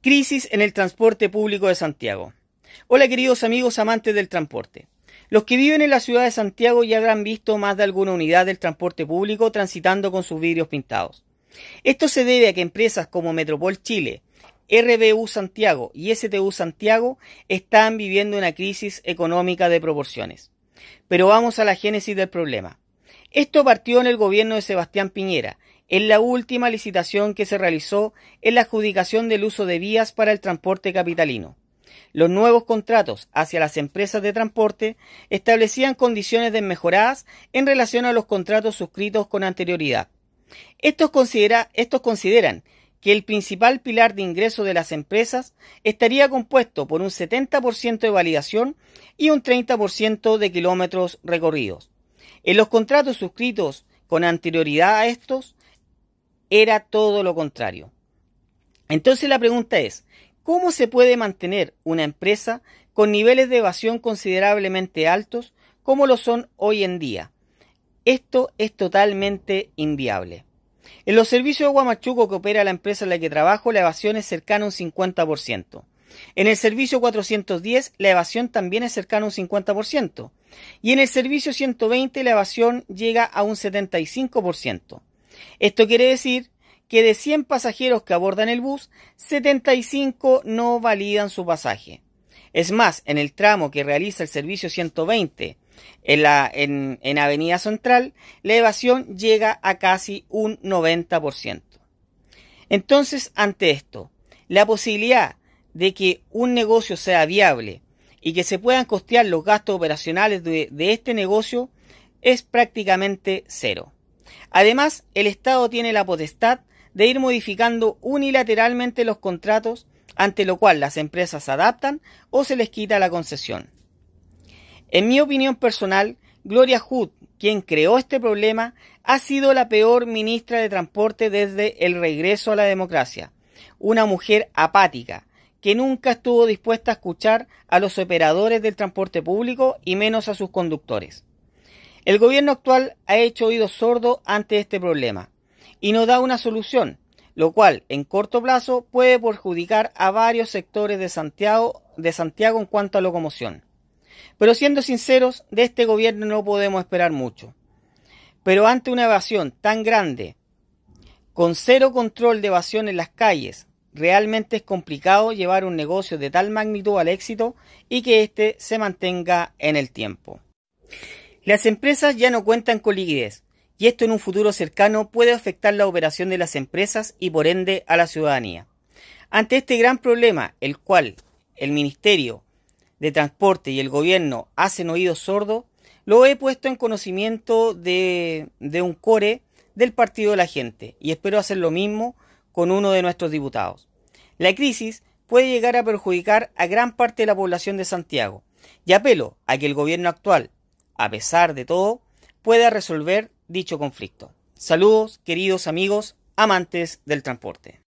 Crisis en el transporte público de Santiago. Hola queridos amigos amantes del transporte. Los que viven en la ciudad de Santiago ya habrán visto más de alguna unidad del transporte público transitando con sus vidrios pintados. Esto se debe a que empresas como Metropol Chile, RBU Santiago y STU Santiago están viviendo una crisis económica de proporciones. Pero vamos a la génesis del problema. Esto partió en el gobierno de Sebastián Piñera en la última licitación que se realizó en la adjudicación del uso de vías para el transporte capitalino. Los nuevos contratos hacia las empresas de transporte establecían condiciones desmejoradas en relación a los contratos suscritos con anterioridad. Estos, consideran que el principal pilar de ingreso de las empresas estaría compuesto por un 70% de validación y un 30% de kilómetros recorridos. En los contratos suscritos con anterioridad a estos, era todo lo contrario. Entonces la pregunta es, ¿cómo se puede mantener una empresa con niveles de evasión considerablemente altos como lo son hoy en día? Esto es totalmente inviable. En los servicios de Guamachuco que opera la empresa en la que trabajo, la evasión es cercana a un 50%. En el servicio 410, la evasión también es cercana a un 50%. Y en el servicio 120, la evasión llega a un 75%. Esto quiere decir que de 100 pasajeros que abordan el bus, 75 no validan su pasaje. Es más, en el tramo que realiza el servicio 120 en, la, en, en Avenida Central, la evasión llega a casi un 90%. Entonces, ante esto, la posibilidad de que un negocio sea viable y que se puedan costear los gastos operacionales de este negocio es prácticamente cero. Además, el Estado tiene la potestad de ir modificando unilateralmente los contratos, ante lo cual las empresas se adaptan o se les quita la concesión. En mi opinión personal, Gloria Hood, quien creó este problema, ha sido la peor ministra de Transporte desde el regreso a la democracia. Una mujer apática, que nunca estuvo dispuesta a escuchar a los operadores del transporte público y menos a sus conductores. El gobierno actual ha hecho oído sordo ante este problema y no da una solución, lo cual en corto plazo puede perjudicar a varios sectores de Santiago, de Santiago en cuanto a locomoción. Pero siendo sinceros, de este gobierno no podemos esperar mucho. Pero ante una evasión tan grande, con cero control de evasión en las calles, realmente es complicado llevar un negocio de tal magnitud al éxito y que éste se mantenga en el tiempo. Las empresas ya no cuentan con liquidez, y esto en un futuro cercano puede afectar la operación de las empresas y por ende a la ciudadanía. Ante este gran problema, el cual el Ministerio de Transporte y el Gobierno hacen oídos sordos, lo he puesto en conocimiento de, de un core del Partido de la Gente y espero hacer lo mismo con uno de nuestros diputados. La crisis puede llegar a perjudicar a gran parte de la población de Santiago y apelo a que el gobierno actual a pesar de todo, pueda resolver dicho conflicto. Saludos, queridos amigos, amantes del transporte.